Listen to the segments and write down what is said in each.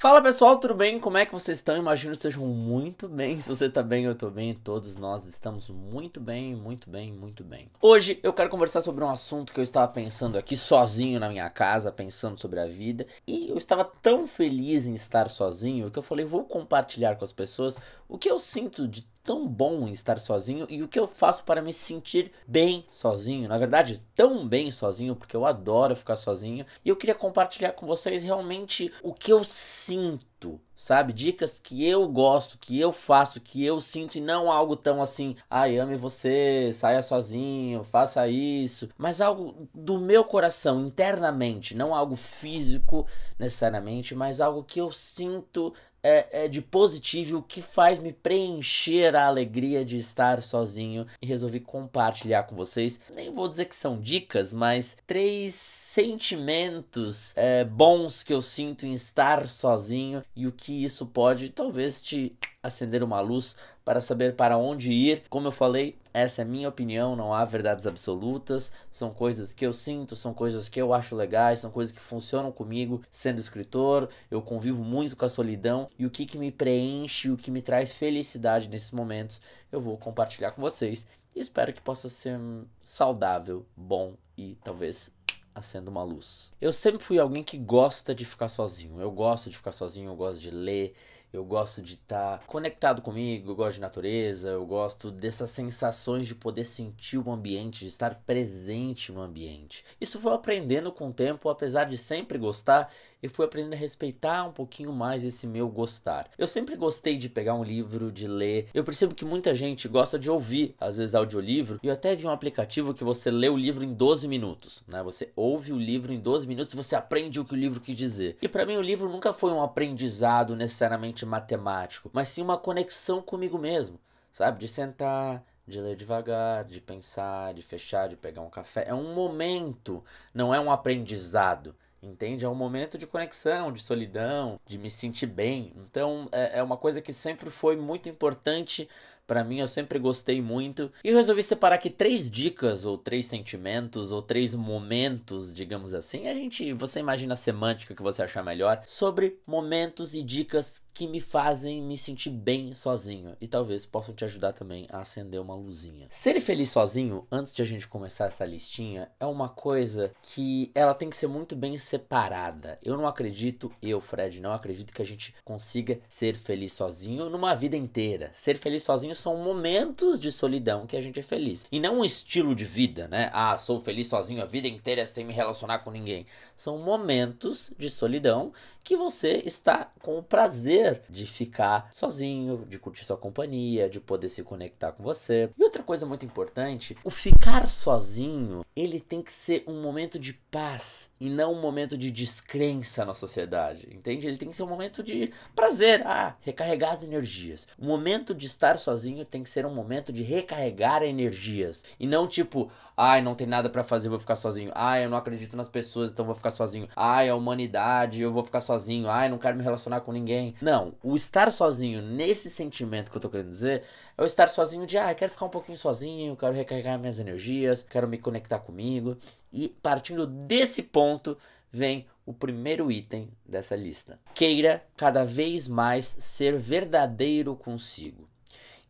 Fala pessoal, tudo bem? Como é que vocês estão? Imagino que sejam muito bem. Se você está bem, eu estou bem. Todos nós estamos muito bem, muito bem, muito bem. Hoje eu quero conversar sobre um assunto que eu estava pensando aqui sozinho na minha casa, pensando sobre a vida. E eu estava tão feliz em estar sozinho que eu falei, vou compartilhar com as pessoas o que eu sinto de tão bom estar sozinho e o que eu faço para me sentir bem sozinho. Na verdade, tão bem sozinho, porque eu adoro ficar sozinho. E eu queria compartilhar com vocês realmente o que eu sinto. Sabe, dicas que eu gosto, que eu faço, que eu sinto, e não algo tão assim, ai, ame você, saia sozinho, faça isso, mas algo do meu coração, internamente, não algo físico necessariamente, mas algo que eu sinto é, é, de positivo, o que faz me preencher a alegria de estar sozinho e resolvi compartilhar com vocês. Nem vou dizer que são dicas, mas três sentimentos é, bons que eu sinto em estar sozinho e o que isso pode talvez te acender uma luz para saber para onde ir. Como eu falei, essa é minha opinião, não há verdades absolutas, são coisas que eu sinto, são coisas que eu acho legais, são coisas que funcionam comigo sendo escritor. Eu convivo muito com a solidão e o que, que me preenche, o que me traz felicidade nesses momentos, eu vou compartilhar com vocês. Espero que possa ser saudável, bom e talvez acenda uma luz. Eu sempre fui alguém que gosta de ficar sozinho. Eu gosto de ficar sozinho, eu gosto de ler, eu gosto de estar tá conectado comigo, eu gosto de natureza, eu gosto dessas sensações de poder sentir o ambiente, de estar presente no ambiente. Isso foi aprendendo com o tempo, apesar de sempre gostar, eu fui aprendendo a respeitar um pouquinho mais esse meu gostar. Eu sempre gostei de pegar um livro, de ler. Eu percebo que muita gente gosta de ouvir, às vezes, audiolivro. Eu até vi um aplicativo que você lê o livro em 12 minutos, né? Você ouve o livro em 12 minutos, e você aprende o que o livro quis dizer. E para mim o livro nunca foi um aprendizado necessariamente matemático, mas sim uma conexão comigo mesmo, sabe? De sentar, de ler devagar, de pensar, de fechar, de pegar um café. É um momento, não é um aprendizado. Entende? É um momento de conexão, de solidão, de me sentir bem. Então é, é uma coisa que sempre foi muito importante para mim eu sempre gostei muito. E resolvi separar aqui três dicas, ou três sentimentos, ou três momentos, digamos assim. A gente, você imagina a semântica que você achar melhor, sobre momentos e dicas que me fazem me sentir bem sozinho. E talvez possam te ajudar também a acender uma luzinha. Ser feliz sozinho, antes de a gente começar essa listinha, é uma coisa que ela tem que ser muito bem separada. Eu não acredito, eu, Fred, não acredito que a gente consiga ser feliz sozinho numa vida inteira. Ser feliz sozinho são momentos de solidão que a gente é feliz. E não um estilo de vida, né? Ah, sou feliz sozinho a vida inteira sem me relacionar com ninguém. São momentos de solidão que você está com o prazer de ficar sozinho, de curtir sua companhia, de poder se conectar com você. E outra coisa muito importante, o ficar sozinho, ele tem que ser um momento de paz e não um momento de descrença na sociedade, entende? Ele tem que ser um momento de prazer, ah, recarregar as energias. O momento de estar sozinho sozinho tem que ser um momento de recarregar energias. E não tipo, ai, não tem nada para fazer, vou ficar sozinho. Ai, eu não acredito nas pessoas, então vou ficar sozinho. Ai, a humanidade, eu vou ficar sozinho. Ai, não quero me relacionar com ninguém. Não, o estar sozinho nesse sentimento que eu tô querendo dizer é o estar sozinho de, ah, quero ficar um pouquinho sozinho, quero recarregar minhas energias, quero me conectar comigo. E partindo desse ponto, vem o primeiro item dessa lista. Queira cada vez mais ser verdadeiro consigo.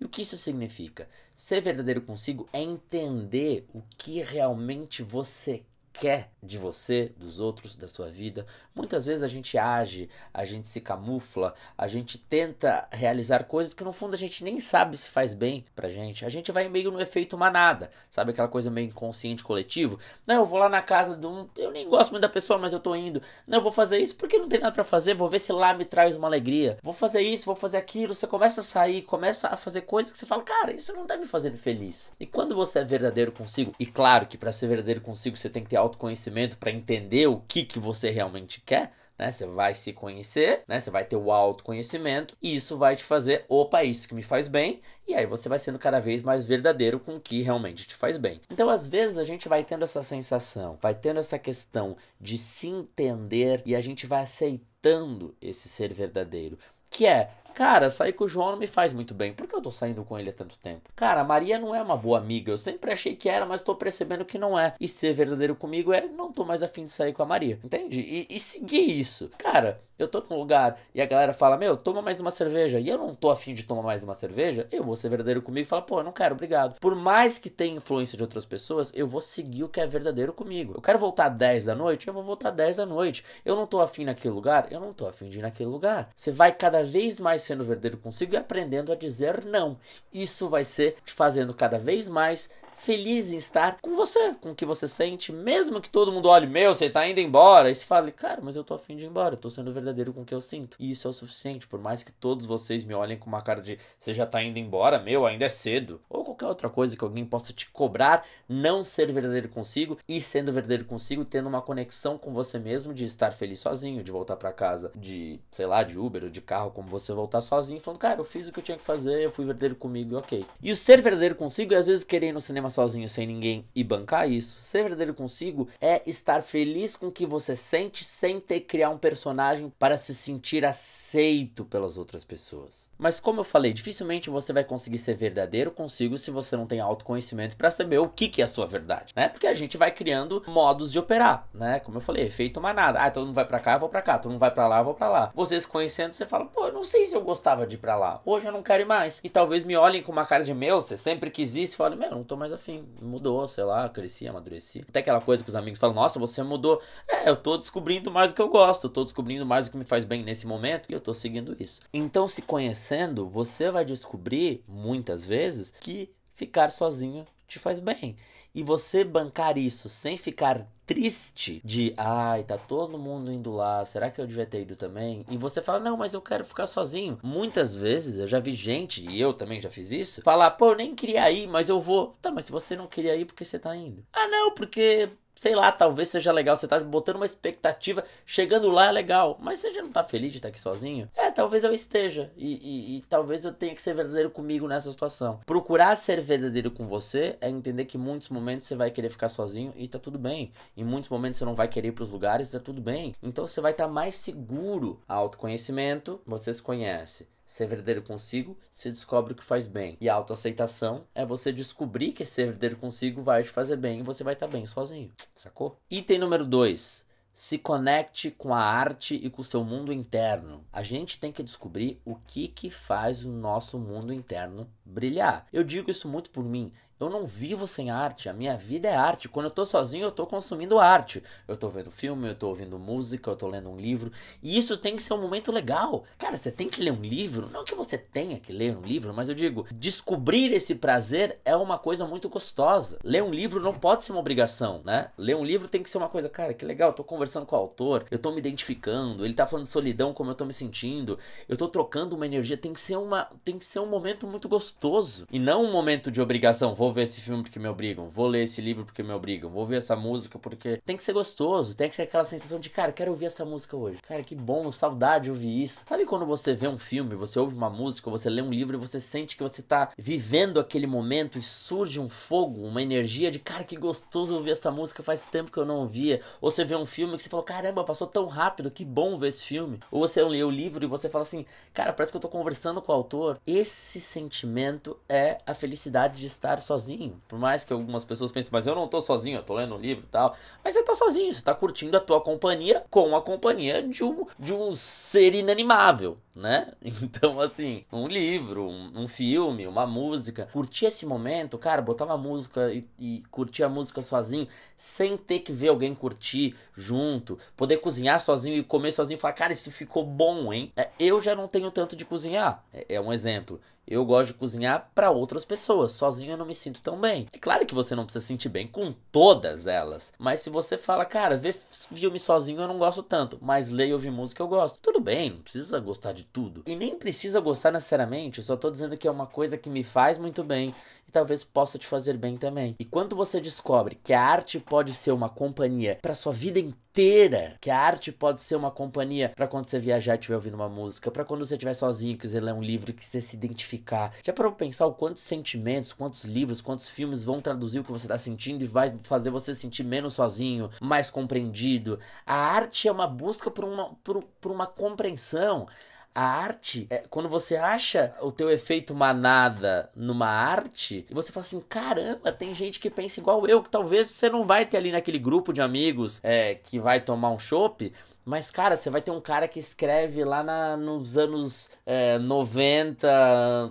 E o que isso significa? Ser verdadeiro consigo é entender o que realmente você quer de você, dos outros, da sua vida. Muitas vezes a gente age, a gente se camufla, a gente tenta realizar coisas que no fundo a gente nem sabe se faz bem pra gente. A gente vai meio no efeito manada, sabe aquela coisa meio inconsciente coletivo? Não, eu vou lá na casa de um, eu nem gosto muito da pessoa, mas eu tô indo. Não, eu vou fazer isso porque não tem nada para fazer, vou ver se lá me traz uma alegria. Vou fazer isso, vou fazer aquilo. Você começa a sair, começa a fazer coisas que você fala, cara, isso não tá me fazendo feliz. E quando você é verdadeiro consigo, e claro que para ser verdadeiro consigo você tem que ter autoconhecimento para entender o que, que você realmente quer, né? Você vai se conhecer, né? Você vai ter o autoconhecimento e isso vai te fazer, opa, isso que me faz bem. E aí você vai sendo cada vez mais verdadeiro com o que realmente te faz bem. Então, às vezes a gente vai tendo essa sensação, vai tendo essa questão de se entender e a gente vai aceitando esse ser verdadeiro, que é Cara, sair com o João não me faz muito bem. Por que eu tô saindo com ele há tanto tempo? Cara, a Maria não é uma boa amiga. Eu sempre achei que era, mas tô percebendo que não é. E ser verdadeiro comigo é não tô mais afim de sair com a Maria. Entende? E, e seguir isso. Cara, eu tô num lugar e a galera fala, meu, toma mais uma cerveja, e eu não tô afim de tomar mais uma cerveja, eu vou ser verdadeiro comigo e falar, pô, eu não quero, obrigado. Por mais que tenha influência de outras pessoas, eu vou seguir o que é verdadeiro comigo. Eu quero voltar às 10 da noite, eu vou voltar às 10 da noite. Eu não tô afim naquele lugar, eu não tô afim de ir naquele lugar. Você vai cada vez mais sendo verdadeiro consigo e aprendendo a dizer não. Isso vai ser te fazendo cada vez mais feliz em estar com você, com o que você sente, mesmo que todo mundo olhe, meu, você tá indo embora, e se fale, cara, mas eu tô afim de ir embora, eu tô sendo verdadeiro com o que eu sinto. E isso é o suficiente, por mais que todos vocês me olhem com uma cara de, você já tá indo embora, meu, ainda é cedo. Ou qualquer outra coisa que alguém possa te cobrar, não ser verdadeiro consigo e sendo verdadeiro consigo, tendo uma conexão com você mesmo de estar feliz sozinho, de voltar para casa, de, sei lá, de Uber ou de carro, como você voltar sozinho, falando, cara, eu fiz o que eu tinha que fazer, eu fui verdadeiro comigo, ok. E o ser verdadeiro consigo é às vezes querer ir no cinema sozinho sem ninguém e bancar isso. Ser verdadeiro consigo é estar feliz com o que você sente sem ter que criar um personagem para se sentir aceito pelas outras pessoas. Mas como eu falei, dificilmente você vai conseguir ser verdadeiro consigo se você não tem autoconhecimento para saber o que, que é a sua verdade, né? Porque a gente vai criando modos de operar, né? Como eu falei, efeito manada. Ah, todo mundo vai para cá, eu vou para cá. Todo mundo vai para lá, eu vou para lá. Vocês conhecendo, você fala, pô, eu não sei se eu gostava de ir para lá. Hoje eu não quero ir mais. E talvez me olhem com uma cara de meu, você sempre quis ir, e falem, meu, não tô mais enfim, assim, mudou, sei lá, cresci, amadureci. Até aquela coisa que os amigos falam, nossa, você mudou. É, eu tô descobrindo mais o que eu gosto, tô descobrindo mais o que me faz bem nesse momento e eu tô seguindo isso. Então, se conhecendo, você vai descobrir, muitas vezes, que ficar sozinho te faz bem. E você bancar isso sem ficar triste de, ai, tá todo mundo indo lá, será que eu devia ter ido também? E você fala, não, mas eu quero ficar sozinho. Muitas vezes eu já vi gente, e eu também já fiz isso, falar, pô, eu nem queria ir, mas eu vou. Tá, mas se você não queria ir, por que você tá indo? Ah, não, porque sei lá, talvez seja legal, você tá botando uma expectativa, chegando lá é legal, mas você já não tá feliz de estar tá aqui sozinho? É, talvez eu esteja, e, e, e, talvez eu tenha que ser verdadeiro comigo nessa situação. Procurar ser verdadeiro com você é entender que muitos momentos você vai querer ficar sozinho e tá tudo bem, em muitos momentos você não vai querer ir pros lugares e tá tudo bem, então você vai estar tá mais seguro. Autoconhecimento, você se conhece Ser verdadeiro consigo, se descobre o que faz bem. E a autoaceitação é você descobrir que ser verdadeiro consigo vai te fazer bem e você vai estar tá bem sozinho. Sacou? Item número 2. Se conecte com a arte e com o seu mundo interno. A gente tem que descobrir o que que faz o nosso mundo interno brilhar. Eu digo isso muito por mim. Eu não vivo sem arte, a minha vida é arte. Quando eu tô sozinho, eu tô consumindo arte. Eu tô vendo filme, eu tô ouvindo música, eu tô lendo um livro. E isso tem que ser um momento legal. Cara, você tem que ler um livro. Não que você tenha que ler um livro, mas eu digo, descobrir esse prazer é uma coisa muito gostosa. Ler um livro não pode ser uma obrigação, né? Ler um livro tem que ser uma coisa, cara, que legal, eu tô conversando com o autor, eu tô me identificando, ele tá falando de solidão, como eu tô me sentindo, eu tô trocando uma energia, tem que ser uma. Tem que ser um momento muito gostoso. E não um momento de obrigação. Vou vou ver esse filme porque me obrigam, vou ler esse livro porque me obrigam, vou ver essa música porque tem que ser gostoso, tem que ser aquela sensação de, cara, quero ouvir essa música hoje. Cara, que bom, saudade de ouvir isso. Sabe quando você vê um filme, você ouve uma música, você lê um livro e você sente que você tá vivendo aquele momento e surge um fogo, uma energia de, cara, que gostoso ouvir essa música, faz tempo que eu não ouvia. Ou você vê um filme que você fala, caramba, passou tão rápido, que bom ver esse filme. Ou você lê o livro e você fala assim, cara, parece que eu tô conversando com o autor. Esse sentimento é a felicidade de estar sozinho sozinho. Por mais que algumas pessoas pensem, mas eu não tô sozinho, eu tô lendo um livro e tal. Mas você tá sozinho, você tá curtindo a tua companhia com a companhia de um, de um ser inanimável, né? Então, assim, um livro, um, um filme, uma música. Curtir esse momento, cara, botar uma música e, e curtir a música sozinho, sem ter que ver alguém curtir junto. Poder cozinhar sozinho e comer sozinho e falar, cara, isso ficou bom, hein? É, eu já não tenho tanto de cozinhar. é, é um exemplo. Eu gosto de cozinhar para outras pessoas, sozinho eu não me sinto tão bem. É claro que você não precisa se sentir bem com todas elas, mas se você fala, cara, ver filme sozinho eu não gosto tanto, mas ler e ouvir música eu gosto. Tudo bem, não precisa gostar de tudo. E nem precisa gostar necessariamente, eu só tô dizendo que é uma coisa que me faz muito bem e talvez possa te fazer bem também. E quando você descobre que a arte pode ser uma companhia para sua vida inteira, que a arte pode ser uma companhia para quando você viajar e estiver ouvindo uma música, para quando você estiver sozinho e quiser ler um livro, que você se identificar. Já para pensar o quantos sentimentos, quantos livros, quantos filmes vão traduzir o que você está sentindo e vai fazer você sentir menos sozinho, mais compreendido. A arte é uma busca por uma, por, por uma compreensão. A arte, é, quando você acha o teu efeito manada numa arte, você fala assim, caramba, tem gente que pensa igual eu, que talvez você não vai ter ali naquele grupo de amigos é, que vai tomar um chopp, mas, cara, você vai ter um cara que escreve lá na, nos anos é, 90,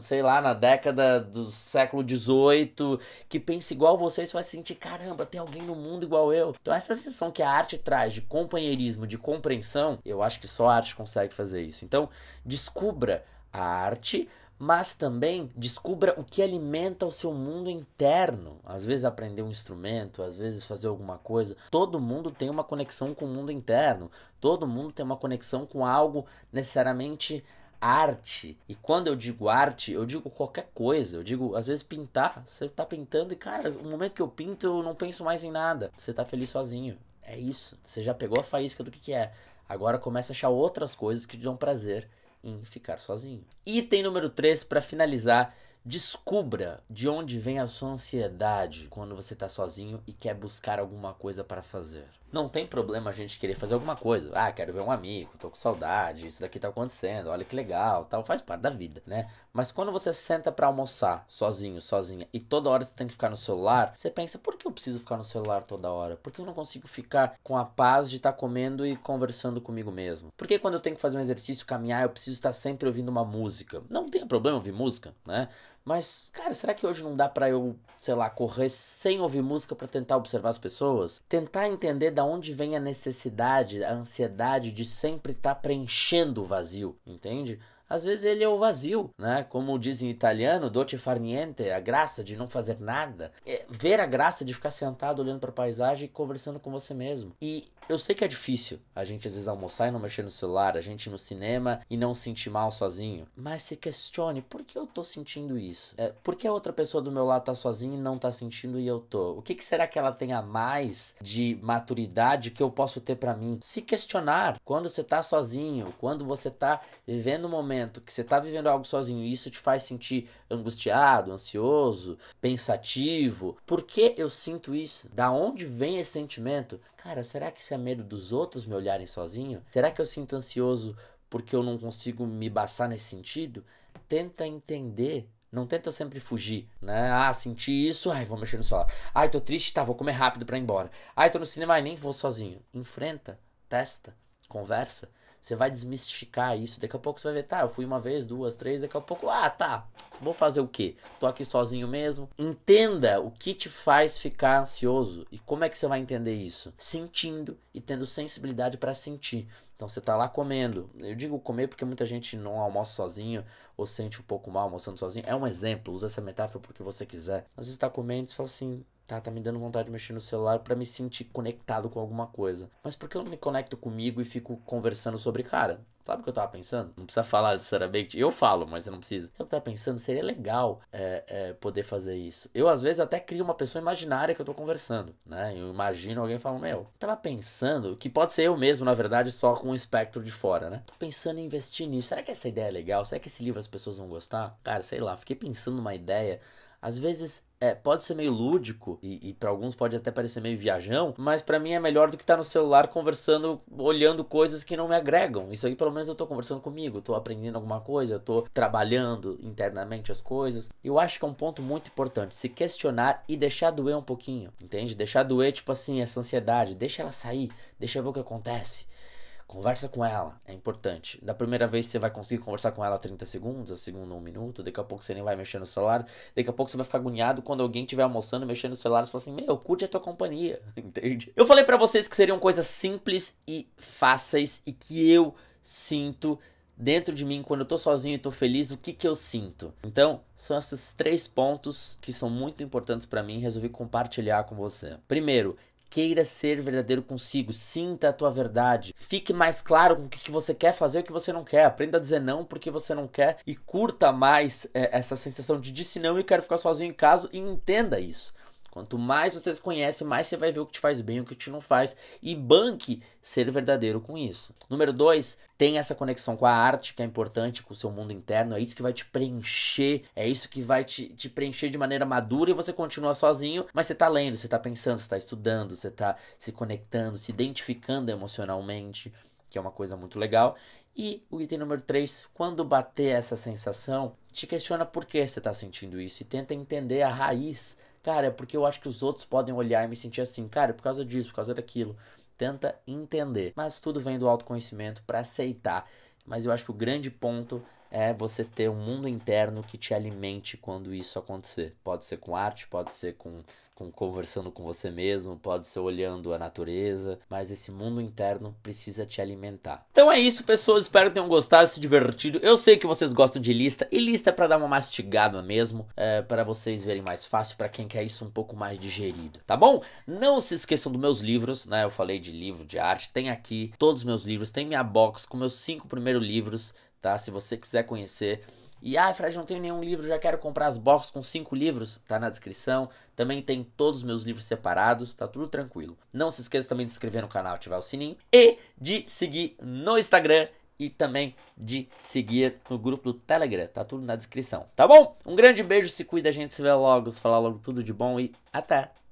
sei lá, na década do século 18, que pensa igual você e você vai sentir, caramba, tem alguém no mundo igual eu. Então essa sensação que a arte traz de companheirismo, de compreensão, eu acho que só a arte consegue fazer isso. Então, descubra a arte mas também descubra o que alimenta o seu mundo interno. Às vezes aprender um instrumento, às vezes fazer alguma coisa. Todo mundo tem uma conexão com o mundo interno. Todo mundo tem uma conexão com algo necessariamente arte. E quando eu digo arte, eu digo qualquer coisa. Eu digo, às vezes, pintar. Você tá pintando e, cara, no momento que eu pinto, eu não penso mais em nada. Você tá feliz sozinho. É isso. Você já pegou a faísca do que, que é. Agora começa a achar outras coisas que te dão prazer em ficar sozinho. Item número 3 para finalizar, Descubra de onde vem a sua ansiedade quando você está sozinho e quer buscar alguma coisa para fazer. Não tem problema a gente querer fazer alguma coisa. Ah, quero ver um amigo, tô com saudade, isso daqui tá acontecendo, olha que legal, tal, faz parte da vida, né? Mas quando você senta para almoçar sozinho, sozinha, e toda hora você tem que ficar no celular, você pensa, por que eu preciso ficar no celular toda hora? Por que eu não consigo ficar com a paz de estar tá comendo e conversando comigo mesmo? Por que quando eu tenho que fazer um exercício, caminhar, eu preciso estar sempre ouvindo uma música? Não tem problema ouvir música, né? Mas, cara, será que hoje não dá para eu, sei lá, correr sem ouvir música para tentar observar as pessoas? Tentar entender da onde vem a necessidade, a ansiedade de sempre estar tá preenchendo o vazio, entende? às vezes ele é o vazio, né? Como dizem em italiano, dote far niente, a graça de não fazer nada. É ver a graça de ficar sentado olhando para a paisagem e conversando com você mesmo. E eu sei que é difícil a gente às vezes almoçar e não mexer no celular, a gente ir no cinema e não sentir mal sozinho, mas se questione, por que eu tô sentindo isso? É, por que a outra pessoa do meu lado tá sozinha e não tá sentindo e eu tô? O que, que será que ela tem a mais de maturidade que eu posso ter para mim? Se questionar quando você tá sozinho, quando você tá vivendo um momento momento que você está vivendo algo sozinho e isso te faz sentir angustiado, ansioso, pensativo, por que eu sinto isso? Da onde vem esse sentimento? Cara, será que isso é medo dos outros me olharem sozinho? Será que eu sinto ansioso porque eu não consigo me baçar nesse sentido? Tenta entender não tenta sempre fugir, né? Ah, senti isso, ai, vou mexer no celular. Ai, tô triste, tá, vou comer rápido pra ir embora. Ai, tô no cinema, ai, nem vou sozinho. Enfrenta, testa, conversa. Você vai desmistificar isso. Daqui a pouco você vai ver, tá, eu fui uma vez, duas, três, daqui a pouco, ah, tá, vou fazer o quê? Tô aqui sozinho mesmo. Entenda o que te faz ficar ansioso e como é que você vai entender isso? Sentindo e tendo sensibilidade para sentir. Então você tá lá comendo. Eu digo comer porque muita gente não almoça sozinho ou sente um pouco mal almoçando sozinho. É um exemplo, usa essa metáfora porque você quiser. Mas você tá comendo e você fala assim: tá, tá me dando vontade de mexer no celular para me sentir conectado com alguma coisa. Mas por que eu não me conecto comigo e fico conversando sobre, cara, Sabe o que eu tava pensando? Não precisa falar necessariamente. Eu falo, mas você não precisa. Sabe o que eu tava pensando? Seria legal é, é, poder fazer isso. Eu, às vezes, até crio uma pessoa imaginária que eu tô conversando, né? Eu imagino alguém falando, meu, eu tava pensando, que pode ser eu mesmo, na verdade, só com um espectro de fora, né? Tô pensando em investir nisso. Será que essa ideia é legal? Será que esse livro as pessoas vão gostar? Cara, sei lá, fiquei pensando numa ideia às vezes é, pode ser meio lúdico e, e para alguns pode até parecer meio viajão, mas para mim é melhor do que estar tá no celular conversando, olhando coisas que não me agregam. Isso aí pelo menos eu tô conversando comigo, tô aprendendo alguma coisa, estou tô trabalhando internamente as coisas. Eu acho que é um ponto muito importante, se questionar e deixar doer um pouquinho, entende? Deixar doer tipo assim essa ansiedade, deixa ela sair, deixa eu ver o que acontece Conversa com ela, é importante. Da primeira vez você vai conseguir conversar com ela 30 segundos, a segunda um minuto, daqui a pouco você nem vai mexer no celular, daqui a pouco você vai ficar agoniado quando alguém estiver almoçando, mexendo no celular, você fala assim, meu, curte a tua companhia, entende? Eu falei para vocês que seriam coisas simples e fáceis e que eu sinto dentro de mim, quando eu tô sozinho e tô feliz, o que que eu sinto? Então, são esses três pontos que são muito importantes para mim, resolvi compartilhar com você. Primeiro, Queira ser verdadeiro consigo, sinta a tua verdade. Fique mais claro com o que você quer fazer e o que você não quer. Aprenda a dizer não porque você não quer e curta mais é, essa sensação de disse não e quero ficar sozinho em casa e entenda isso. Quanto mais você se conhece, mais você vai ver o que te faz bem, o que te não faz. E banque ser verdadeiro com isso. Número dois, tem essa conexão com a arte, que é importante, com o seu mundo interno. É isso que vai te preencher. É isso que vai te, te preencher de maneira madura e você continua sozinho, mas você tá lendo, você tá pensando, você tá estudando, você tá se conectando, se identificando emocionalmente, que é uma coisa muito legal. E o item número 3, quando bater essa sensação, te questiona por que você está sentindo isso e tenta entender a raiz Cara, é porque eu acho que os outros podem olhar e me sentir assim, cara, por causa disso, por causa daquilo. Tenta entender. Mas tudo vem do autoconhecimento para aceitar. Mas eu acho que o grande ponto é você ter um mundo interno que te alimente quando isso acontecer. Pode ser com arte, pode ser com, com conversando com você mesmo, pode ser olhando a natureza, mas esse mundo interno precisa te alimentar. Então é isso, pessoas. Espero que tenham gostado, se divertido. Eu sei que vocês gostam de lista, e lista é pra dar uma mastigada mesmo, é, para vocês verem mais fácil, para quem quer isso um pouco mais digerido, tá bom? Não se esqueçam dos meus livros, né? Eu falei de livro, de arte, tem aqui todos os meus livros, tem minha box com meus cinco primeiros livros tá? Se você quiser conhecer. E, ah, Fred, não tenho nenhum livro, já quero comprar as boxes com cinco livros, tá na descrição. Também tem todos os meus livros separados, tá tudo tranquilo. Não se esqueça também de se inscrever no canal, ativar o sininho e de seguir no Instagram e também de seguir no grupo do Telegram, tá tudo na descrição, tá bom? Um grande beijo, se cuida, a gente se vê logo, se falar logo tudo de bom e até!